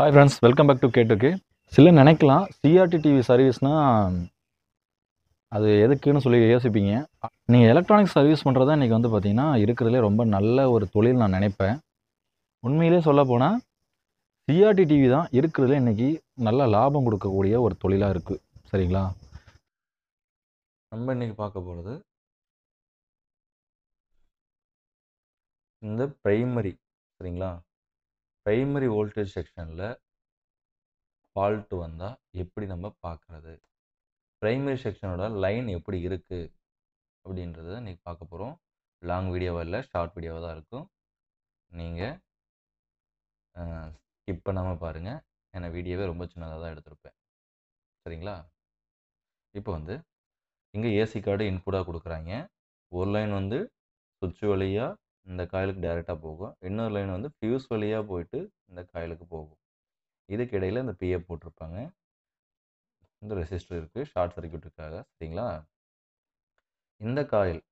hi friends welcome back to கேட்டுக்கு சில நினைக்கலாம் சிஆர்டி டிவி சர்வீஸ்னால் அது எதுக்குன்னு சொல்லி யோசிப்பீங்க நீங்கள் எலக்ட்ரானிக் சர்வீஸ் பண்ணுறது தான் இன்றைக்கி வந்து பார்த்திங்கன்னா இருக்கிறதுலே ரொம்ப நல்ல ஒரு தொழில் நான் நினைப்பேன் உண்மையிலே சொல்லப்போனால் சிஆர்டி டிவி தான் இருக்கிறதுலே இன்றைக்கி நல்ல லாபம் கொடுக்கக்கூடிய ஒரு தொழிலாக இருக்குது சரிங்களா நம்ம இன்றைக்கி பார்க்க போகிறது இந்த ப்ரைமரி சரிங்களா ப்ரைமரி வோல்டேஜ் செக்ஷனில் ஃபால்ட்டு வந்தால் எப்படி நம்ம பார்க்குறது ப்ரைமரி செக்ஷனோட லைன் எப்படி இருக்குது அப்படின்றத இன்றைக்கி பார்க்க போகிறோம் லாங் வீடியோவாக இல்லை ஷார்ட் வீடியோவாக தான் இருக்கும் நீங்கள் ஸ்கிப் பண்ணாமல் பாருங்கள் ஏன்னா வீடியோவே ரொம்ப சின்னதாக தான் எடுத்திருப்பேன் சரிங்களா இப்போ வந்து இங்கே ஏசி கார்டு இன்புட்டாக கொடுக்குறாங்க ஒரு லைன் வந்து சுவிட்ச் வழியாக இந்த காயிலுக்கு டைரெக்டாக போகும் இன்னொரு லைன் வந்து ஃபியூஸ் வழியாக போயிட்டு இந்த காயிலுக்கு போகும் இதுக்கு இடையில் இந்த பிஏ போட்டிருப்பாங்க இந்த ரெசிஸ்டர் இருக்குது ஷார்ட் சர்க்கியூட்டுக்காக சரிங்களா இந்த காயில்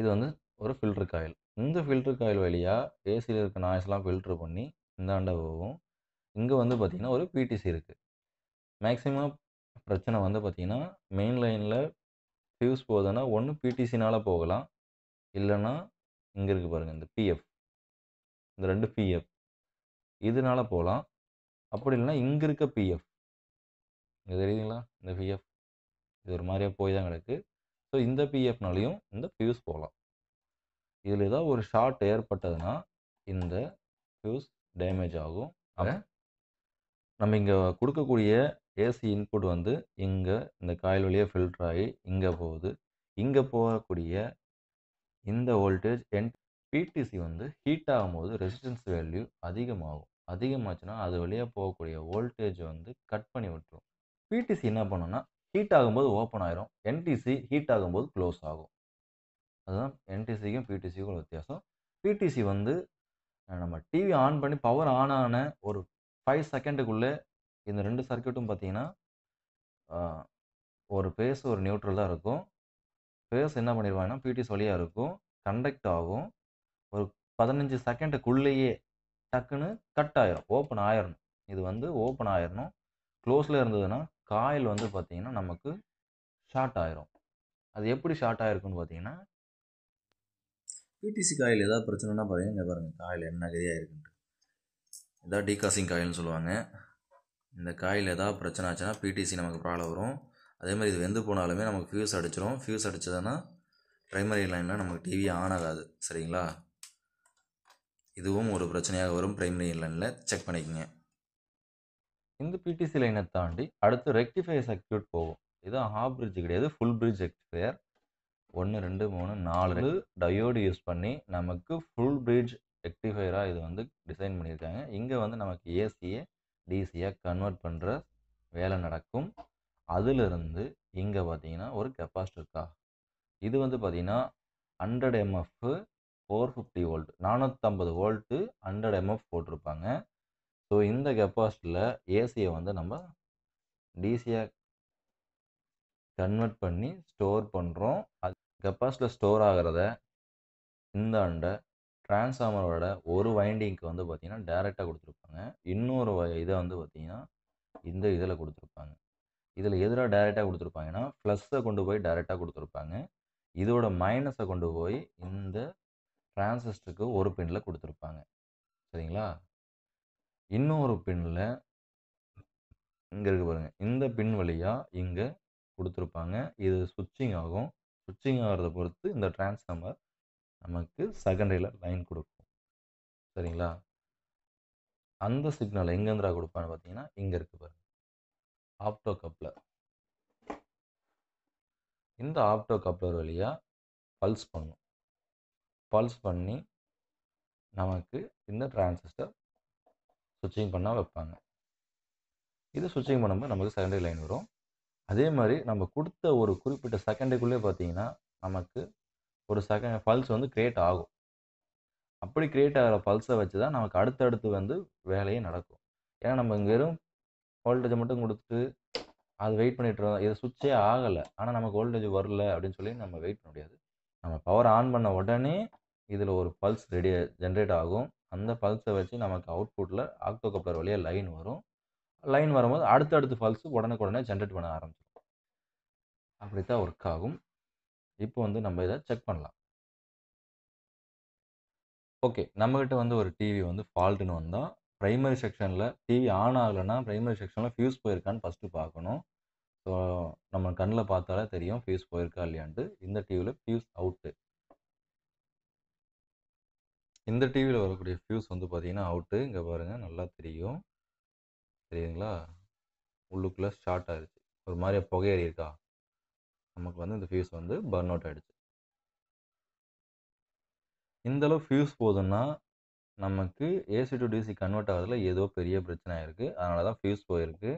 இது வந்து ஒரு ஃபில்ட்ரு காயில் இந்த ஃபில்ட்ரு காயில் வழியாக ஏசியில் இருக்க நாய்ஸ்லாம் ஃபில்ட்ரு பண்ணி இந்தாண்ட போகும் இங்கே வந்து பார்த்திங்கன்னா ஒரு பிடிசி இருக்குது மேக்ஸிமம் பிரச்சனை வந்து பார்த்திங்கன்னா மெயின் லைனில் ஃபியூஸ் போகுதுன்னா ஒன்று பிடிசினால் போகலாம் இல்லைன்னா இங்கே இருக்குது பாருங்கள் இந்த பிஎஃப் இந்த ரெண்டு பிஎஃப் இதனால போகலாம் அப்படி இல்லைன்னா இங்கே இருக்க பிஎஃப் இங்கே தெரியுதுங்களா இந்த பிஎஃப் இது ஒரு மாதிரியாக போய் தான் கிடக்கு ஸோ இந்த பிஎஃப்னாலையும் இந்த ஃபியூஸ் போகலாம் இதில் ஏதாவது ஒரு ஷார்ட் ஏற்பட்டதுன்னா இந்த ஃபியூஸ் டேமேஜ் ஆகும் நம்ம இங்கே கொடுக்கக்கூடிய ஏசி இன்புட் வந்து இங்கே இந்த காயில் வழியாக ஃபில்டர் ஆகி இங்கே போகுது இங்கே போகக்கூடிய இந்த வோல்டேஜ் என் பிடிசி வந்து ஹீட் ஆகும்போது ரெசிஸ்டன்ஸ் வேல்யூ அதிகமாகும் அதிகமாச்சுன்னா அது வழியாக போகக்கூடிய வோல்டேஜ் வந்து கட் பண்ணி விட்டுரும் பிடிசி என்ன பண்ணுன்னா ஹீட் ஆகும்போது ஓப்பன் ஆயிரும் என்டிசி ஹீட் ஆகும்போது க்ளோஸ் ஆகும் அதுதான் என்டிசிக்கும் பிடிசிக்கும் வித்தியாசம் பிடிசி வந்து நம்ம டிவி ஆன் பண்ணி பவர் ஆன் ஆன ஒரு ஃபைவ் செகண்டுக்குள்ளே இந்த ரெண்டு சர்க்கியூட்டும் பார்த்தீங்கன்னா ஒரு பேஸ் ஒரு நியூட்ரல் தான் இருக்கும் ஃபேஸ் என்ன பண்ணிடுவாங்கன்னா பிடி சொல்லியாக இருக்கும் கண்டக்ட் ஆகும் ஒரு பதினஞ்சு செகண்டுக்குள்ளேயே டக்குன்னு கட் ஆயிரும் ஓப்பன் ஆயிடணும் இது வந்து ஓப்பன் ஆயிடணும் க்ளோஸில் இருந்ததுன்னா காயில் வந்து பார்த்திங்கன்னா நமக்கு ஷார்ட் ஆயிரும் அது எப்படி ஷார்ட் ஆயிருக்குன்னு பார்த்தீங்கன்னா பிடிசி காயில் ஏதாவது பிரச்சனைனா பாருங்கள் பாருங்கள் காயில் என்ன கதையாக இருக்குன்ட்டு ஏதாவது டீகாசிங் காயில்னு சொல்லுவாங்க இந்த காயில் ஏதாவது பிரச்சனை ஆச்சுன்னா பிடிசி நமக்கு ப்ராப்ளம் வரும் அதே மாதிரி இது வெந்து போனாலுமே நமக்கு ஃபியூஸ் அடிச்சிடும் ஃபியூஸ் அடிச்சதுன்னா ப்ரைமரி லைனில் நமக்கு டிவி ஆன் ஆகாது சரிங்களா இதுவும் ஒரு பிரச்சனையாக வரும் ப்ரைமரி லைனில் செக் பண்ணிக்கோங்க இந்த பிடிசி லைனை தாண்டி அடுத்து ரெக்டிஃபை சர்க்கியூட் போகும் இது ஹாஃப் பிரிட்ஜ் கிடையாது ஃபுல் பிரிட்ஜ் ரெக்டிஃபையர் ஒன்று ரெண்டு மூணு நாலு டயோடு யூஸ் பண்ணி நமக்கு ஃபுல் பிரிட்ஜ் ரெக்டிஃபையராக இது வந்து டிசைன் பண்ணியிருக்காங்க இங்கே வந்து நமக்கு ஏசியை டிசியாக கன்வெர்ட் பண்ணுற வேலை நடக்கும் அதிலிருந்து இங்கே பார்த்தீங்கன்னா ஒரு கெப்பாசிட்டர் இருக்கா இது வந்து பார்த்தீங்கன்னா hundred MF four fifty volt நானூற்றம்பது வோல்ட்டு ஹண்ட்ரட் எம்எஃப் போட்டிருப்பாங்க ஸோ இந்த கெப்பாசிட்டியில் ஏசியை வந்து நம்ம டிசியாக கன்வெர்ட் பண்ணி ஸ்டோர் பண்ணுறோம் அது கெப்பாசிட்டியில் ஸ்டோர் ஆகிறத இந்த அண்டை டிரான்ஸ்ஃபார்மரோட ஒரு வைண்டிங்க்கு வந்து பார்த்திங்கன்னா டேரெக்டாக கொடுத்துருப்பாங்க இன்னொரு இதை வந்து பார்த்திங்கன்னா இந்த இதில் கொடுத்துருப்பாங்க இதில் எதிராக டைரெக்டாக கொடுத்துருப்பாங்கன்னா ப்ளஸ்ஸை கொண்டு போய் டைரெக்டாக கொடுத்துருப்பாங்க இதோட மைனஸை கொண்டு போய் இந்த டிரான்சிஸ்டருக்கு ஒரு பின்னில் கொடுத்துருப்பாங்க சரிங்களா இன்னொரு பின்னில் இங்கே இருக்கு பாருங்கள் இந்த பின் வழியாக இங்கே கொடுத்துருப்பாங்க இது சுவிட்சிங் ஆகும் சுவிச்சிங் ஆகிறத பொறுத்து இந்த டிரான்ஸ்ஃபார்மர் நமக்கு செகண்டரியில் லைன் கொடுக்கும் சரிங்களா அந்த சிக்னல் எங்கேருந்துடா கொடுப்பான்னு பார்த்தீங்கன்னா இங்கே இருக்குது பாருங்கள் ஆப்டோ கப்ளர் இந்த ஆப்டோ கப்ளர் வழியாக பல்ஸ் பண்ணும் பல்ஸ் பண்ணி நமக்கு இந்த டிரான்சிஸ்டர் சுவிட்சிங் பண்ணால் வைப்பாங்க இது சுவிச்சிங் பண்ணும்போது நமக்கு செகண்டரி லைன் வரும் அதே மாதிரி நம்ம கொடுத்த ஒரு குறிப்பிட்ட செகண்டுக்குள்ளே பார்த்தீங்கன்னா நமக்கு ஒரு செகண்ட் பல்ஸ் வந்து க்ரியேட் ஆகும் அப்படி க்ரியேட் ஆகிற பல்ஸை வச்சு தான் நமக்கு அடுத்தடுத்து வந்து வேலையே நடக்கும் ஏன்னா நம்ம இங்கே வெறும் வோல்டேஜை மட்டும் கொடுத்து அது வெயிட் பண்ணிட்டு இருந்தோம் இதை சுவிட்சே ஆகலை ஆனால் நமக்கு வோல்டேஜ் வரல அப்படின்னு சொல்லி நம்ம வெயிட் பண்ண முடியாது நம்ம பவர் ஆன் பண்ண உடனே இதில் ஒரு பல்ஸ் ரெடி ஜென்ரேட் ஆகும் அந்த பல்ஸை வச்சு நமக்கு அவுட்புட்டில் ஆக்டோ கப்ளர் வழியாக லைன் வரும் லைன் வரும்போது அடுத்த பல்ஸ் உடனுக்கு உடனே ஜென்ரேட் பண்ண ஆரம்பிச்சிடும் அப்படி தான் ஒர்க் ஆகும் இப்போ வந்து நம்ம இதை செக் பண்ணலாம் ஓகே நம்மக்கிட்ட வந்து ஒரு டிவி வந்து ஃபால்ட்டுன்னு வந்தால் ப்ரைமரி செக்ஷனில் டிவி ஆன் ஆகலைன்னா ப்ரைமரி செக்ஷனில் ஃபியூஸ் போயிருக்கான்னு ஃபஸ்ட்டு பார்க்கணும் ஸோ நம்ம கண்ணில் பார்த்தாலே தெரியும் ஃபியூஸ் போயிருக்கா இல்லையான்ட்டு இந்த டிவியில் ஃபியூஸ் அவுட்டு இந்த டிவியில் வரக்கூடிய ஃபியூஸ் வந்து பார்த்திங்கன்னா அவுட்டு இங்கே பாருங்கள் நல்லா தெரியும் தெரியுதுங்களா உள்ளுக்குள்ளே ஷார்ட் ஆகிடுச்சு ஒரு மாதிரி புகையறி இருக்கா நமக்கு வந்து இந்த ஃபியூஸ் வந்து பர்ன் அவுட் ஆகிடுச்சு இந்தளவு ஃபியூஸ் போதுன்னா நமக்கு ஏசி டு டிசி கன்வெர்ட் ஆகிறதுல ஏதோ பெரிய பிரச்சனை இருக்குது அதனால தான் ஃபியூஸ் போயிருக்கு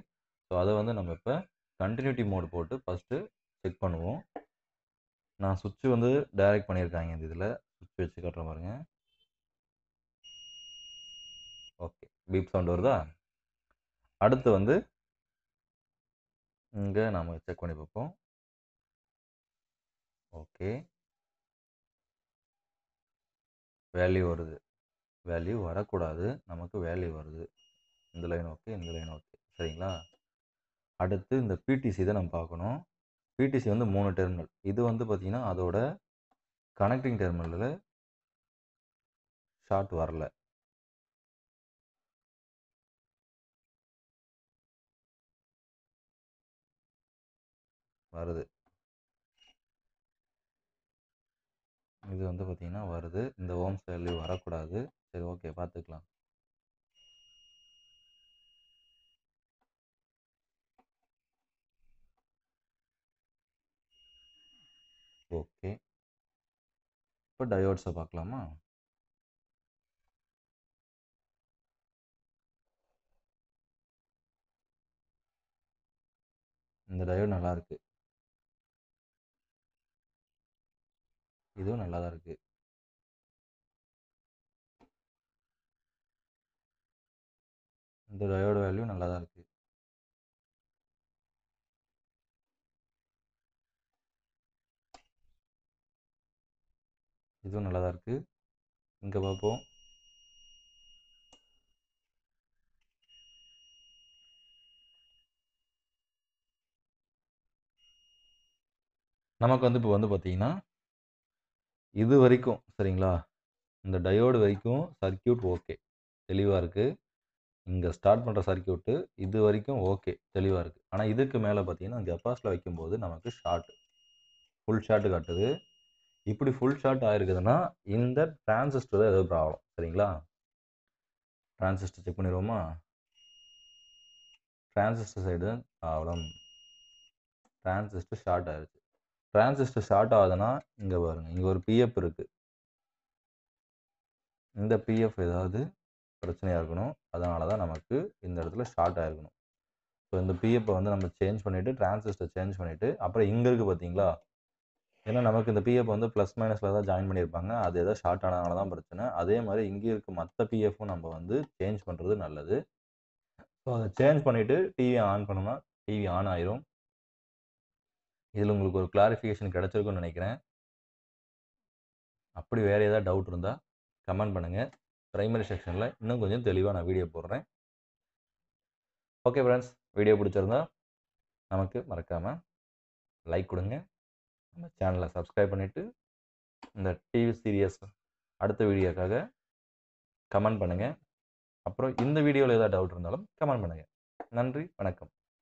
ஸோ அதை வந்து நம்ம இப்போ கண்டினியூட்டி மோடு போட்டு ஃபஸ்ட்டு செக் பண்ணுவோம் நான் சுவிட்சு வந்து டைரக்ட் பண்ணியிருக்காங்க இந்த இதில் சுவிட்ச் வச்சு கட்டுற பாருங்க ஓகே பீப் சவுண்ட் வருதா அடுத்து வந்து இங்கே நாம் செக் பண்ணி பார்ப்போம் ஓகே வேல்யூ வருது வேல்யூ வரக்கூடாது நமக்கு வேல்யூ வருது இந்த லைன் ஓகே இந்த லைன் ஓகே சரிங்களா அடுத்து இந்த பிடிசி தான் நம்ம பார்க்கணும் பிடிசி வந்து மூணு டெர்மினல் இது வந்து பார்த்திங்கன்னா அதோட கனெக்டிங் டெர்மினலில் ஷார்ட் வரல வருது இது வந்து பார்த்திங்கன்னா வருது இந்த ஓம்ஸ் வேல்யூ வரக்கூடாது சரி ஓகே பார்த்துக்கலாம் ஓகே இப்போ டயோட்ஸை பார்க்கலாமா இந்த டயோட் நல்லா இருக்கு இதுவும் நல்லா தான் இருக்கு இந்த டயோடு வேல்யூ நல்லா தான் இருக்குது இதுவும் நல்லா தான் இருக்குது இங்கே பார்ப்போம் நமக்கு வந்து இப்போ வந்து பார்த்தீங்கன்னா இது வரைக்கும் சரிங்களா இந்த டயோடு வரைக்கும் சர்க்கியூட் ஓகே தெளிவாக இருக்குது இங்கே ஸ்டார்ட் பண்ணுற சர்க்கியூட்டு இது வரைக்கும் ஓகே தெளிவாக இருக்குது ஆனால் இதுக்கு மேலே பார்த்தீங்கன்னா கெப்பாஸில் வைக்கும்போது நமக்கு ஷார்ட் ஃபுல் ஷார்ட் காட்டுது இப்படி ஃபுல் ஷார்ட் ஆகிருக்குதுன்னா இந்த டிரான்சிஸ்டர் தான் ஏதோ ப்ராப்ளம் சரிங்களா டிரான்சிஸ்டர் செக் பண்ணிடுவோமா டிரான்சிஸ்டர் சைடு தான் ப்ராப்ளம் டிரான்சிஸ்டர் ஷார்ட் ஆகிருச்சு டிரான்சிஸ்டர் ஷார்ட் ஆகுதுன்னா இங்கே பாருங்கள் இங்கே ஒரு பிஎஃப் இருக்குது இந்த பிஎஃப் ஏதாவது பிரச்சனையாக இருக்கணும் அதனால தான் நமக்கு இந்த இடத்துல ஷார்ட் ஆகிருக்கணும் ஸோ இந்த பிஎஃப்பை வந்து நம்ம சேஞ்ச் பண்ணிவிட்டு டிரான்சிஸ்டர் சேஞ்ச் பண்ணிவிட்டு அப்புறம் இங்கே இருக்குது பார்த்தீங்களா ஏன்னா நமக்கு இந்த பிஎஃப் வந்து ப்ளஸ் மைனஸில் தான் ஜாயின் பண்ணியிருப்பாங்க அது எதாவது ஷார்ட் ஆனதுனால தான் பிரச்சனை அதே மாதிரி இங்கே இருக்க மற்ற பிஎஃப்பும் நம்ம வந்து சேஞ்ச் பண்ணுறது நல்லது ஸோ அதை சேஞ்ச் பண்ணிவிட்டு டிவி ஆன் பண்ணோம்னா டிவி ஆன் ஆயிரும் இதில் உங்களுக்கு ஒரு கிளாரிஃபிகேஷன் கிடச்சிருக்குன்னு நினைக்கிறேன் அப்படி வேறு ஏதாவது டவுட் இருந்தால் கமெண்ட் பண்ணுங்கள் ப்ரைமரி செக்ஷனில் இன்னும் கொஞ்சம் தெளிவாக நான் வீடியோ போடுறேன் ஓகே ஃப்ரெண்ட்ஸ் வீடியோ பிடிச்சிருந்தா நமக்கு மறக்காமல் லைக் கொடுங்க நம்ம சேனலை சப்ஸ்கிரைப் பண்ணிவிட்டு இந்த டிவி சீரியஸ் அடுத்த வீடியோக்காக கமெண்ட் பண்ணுங்கள் அப்புறம் இந்த வீடியோவில் ஏதாவது டவுட் இருந்தாலும் கமெண்ட் பண்ணுங்கள் நன்றி வணக்கம்